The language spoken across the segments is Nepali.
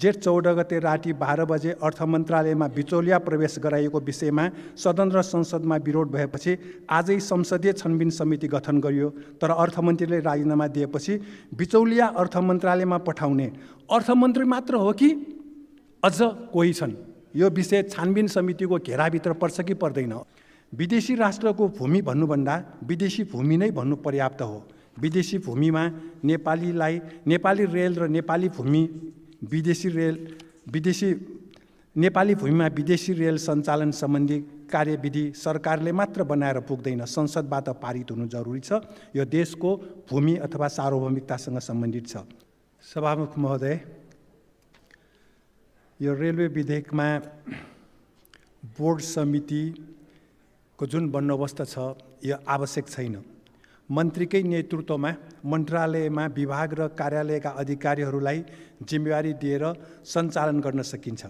जेठ चौध गते राति बाह्र बजे अर्थ मन्त्रालयमा बिचौलिया प्रवेश गराइएको विषयमा सदन र संसदमा विरोध भएपछि आजै संसदीय छनबिन समिति गठन गरियो तर अर्थमन्त्रीले राजीनामा दिएपछि बिचौलिया अर्थ मन्त्रालयमा पठाउने अर्थमन्त्री मात्र हो कि अझ कोही छन् यो विषय छानबिन समितिको घेराभित्र पर्छ कि पर्दैन विदेशी राष्ट्रको भूमि भन्नुभन्दा विदेशी भूमि नै भन्नु पर्याप्त हो विदेशी भूमिमा नेपालीलाई नेपाली रेल र नेपाली भूमि विदेशी रेल विदेशी नेपाली भूमिमा विदेशी रेल सञ्चालन सम्बन्धी कार्यविधि सरकारले मात्र बनाएर पुग्दैन संसदबाट पारित हुनु जरुरी छ यो देशको भूमि अथवा सार्वभौमिकतासँग सम्बन्धित छ सभामुख महोदय यो रेलवे विधेयकमा बोर्ड समितिको जुन बन्दोबस्त छ यो आवश्यक छैन मन्त्रीकै नेतृत्वमा मन्त्रालयमा विभाग र कार्यालयका अधिकारीहरूलाई जिम्मेवारी दिएर सञ्चालन गर्न सकिन्छ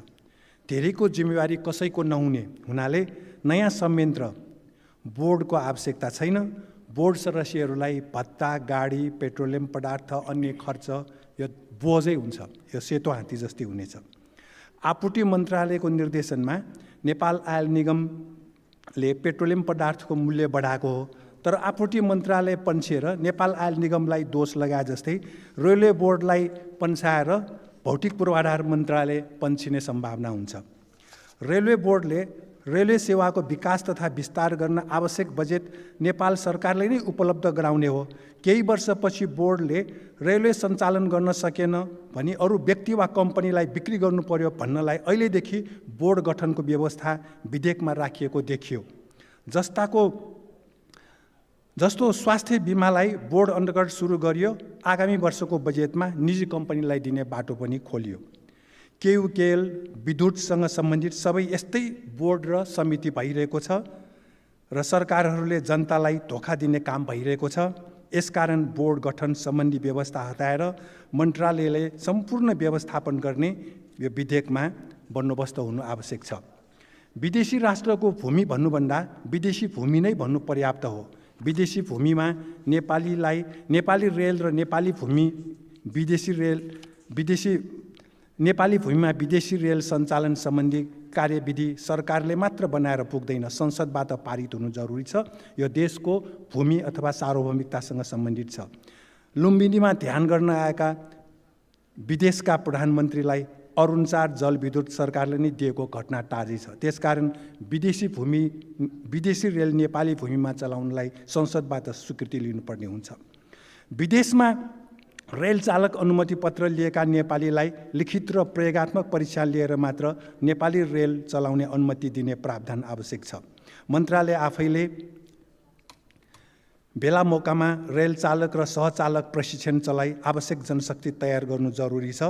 धेरैको जिम्मेवारी कसैको नहुने हुनाले नयाँ संयन्त्र बोर्डको आवश्यकता छैन बोर्ड सदस्यहरूलाई भत्ता गाडी पेट्रोलियम पदार्थ अन्य खर्च यो बोझै हुन्छ यो सेतो हात्ती जस्तै हुनेछ आपूर्ति मन्त्रालयको निर्देशनमा नेपाल आयल निगमले पेट्रोलियम पदार्थको मूल्य बढाएको हो तर आपूर्ति मन्त्रालय पन्सिएर नेपाल आयल निगमलाई दोष लगाए जस्तै रेलवे बोर्डलाई पन्साएर भौतिक पूर्वाधार मन्त्रालय पन्सिने सम्भावना हुन्छ रेलवे बोर्डले रेलवे सेवाको विकास तथा विस्तार गर्न आवश्यक बजेट नेपाल सरकारले नै उपलब्ध गराउने हो केही वर्षपछि बोर्डले रेलवे सञ्चालन गर्न सकेन भने अरू व्यक्ति वा कम्पनीलाई बिक्री गर्नु पर्यो भन्नलाई अहिलेदेखि बोर्ड गठनको व्यवस्था विधेयकमा राखिएको देखियो जस्ताको जस्तो स्वास्थ्य बिमालाई बोर्ड अन्तर्गत सुरु गरियो आगामी वर्षको बजेटमा निजी कम्पनीलाई दिने बाटो पनि खोलियो केयुकेएल विद्युतसँग सम्बन्धित सबै यस्तै बोर्ड र समिति भइरहेको छ र सरकारहरूले जनतालाई धोका दिने काम भइरहेको छ यसकारण बोर्ड गठन सम्बन्धी व्यवस्था हटाएर मन्त्रालयले सम्पूर्ण व्यवस्थापन गर्ने यो विधेयकमा बन्दोबस्त हुनु आवश्यक छ विदेशी राष्ट्रको भूमि भन्नुभन्दा विदेशी भूमि नै भन्नु पर्याप्त हो विदेशी भूमिमा नेपालीलाई नेपाली रेल र नेपाली भूमि विदेशी रेल विदेशी नेपाली भूमिमा विदेशी रेल सञ्चालन सम्बन्धी कार्यविधि सरकारले मात्र बनाएर पुग्दैन संसदबाट पारित हुनु जरुरी छ यो देशको भूमि अथवा सार्वभौमिकतासँग सम्बन्धित छ लुम्बिनीमा ध्यान गर्न आएका विदेशका प्रधानमन्त्रीलाई अरुण जलविद्युत सरकारले नै दिएको घटना ताजै छ त्यसकारण विदेशी भूमि विदेशी रेल नेपाली भूमिमा चलाउनलाई संसदबाट स्वीकृति लिनुपर्ने हुन्छ विदेशमा रेल चालक अनुमति पत्र लिएका नेपालीलाई लिखित र प्रयोगत्मक परीक्षा लिएर मात्र नेपाली रेल चलाउने अनुमति दिने प्रावधान आवश्यक छ मन्त्रालय आफैले बेला मौकामा रेल चालक र सहचालक प्रशिक्षण चलाइ आवश्यक जनशक्ति तयार गर्नु जरुरी छ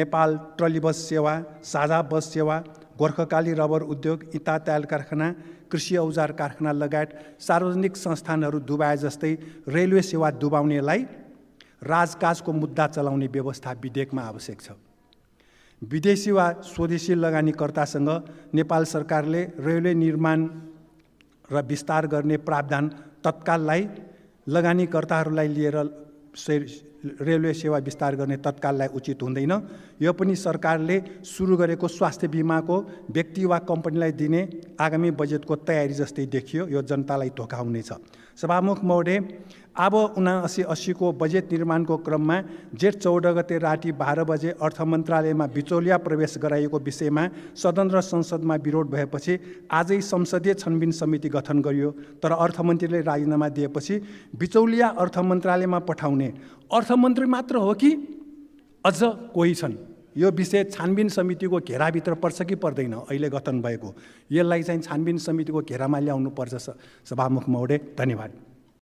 नेपाल ट्रली बस सेवा साझा बस सेवा गोर्खकाली रबर उद्योग इता कारखाना कृषि औजार कारखाना लगायत सार्वजनिक संस्थानहरू दुबाए जस्तै रेलवे सेवा डुबाउनेलाई राजकाजको मुद्दा चलाउने व्यवस्था विधेयकमा आवश्यक छ विदेशी वा स्वदेशी लगानीकर्तासँग नेपाल सरकारले रेलवे निर्माण र विस्तार गर्ने प्रावधान तत्काललाई लगानीकर्ताहरूलाई लिएर रेलवे सेवा विस्तार गर्ने तत्काललाई उचित हुँदैन यो पनि सरकारले सुरु गरेको स्वास्थ्य बिमाको व्यक्ति वा कम्पनीलाई दिने आगामी बजेटको तयारी जस्तै देखियो यो जनतालाई धोका हुनेछ सभामुख मौर्य अब उनासी असीको बजेट निर्माणको क्रममा जेठ चौध गते राति बाह्र बजे अर्थ मन्त्रालयमा बिचौलिया प्रवेश गराइएको विषयमा सदन र संसदमा विरोध भएपछि आजै संसदीय छनबिन समिति गठन गरियो तर अर्थमन्त्रीले राजीनामा दिएपछि बिचौलिया अर्थ मन्त्रालयमा पठाउने अर्थमन्त्री मात्र हो कि अझ कोही छन् यो विषय छानबिन समितिको घेराभित्र पर्छ कि पर्दैन अहिले गठन भएको यसलाई चाहिँ छानबिन समितिको घेरामा ल्याउनु पर्छ सभामुख मौडे धन्यवाद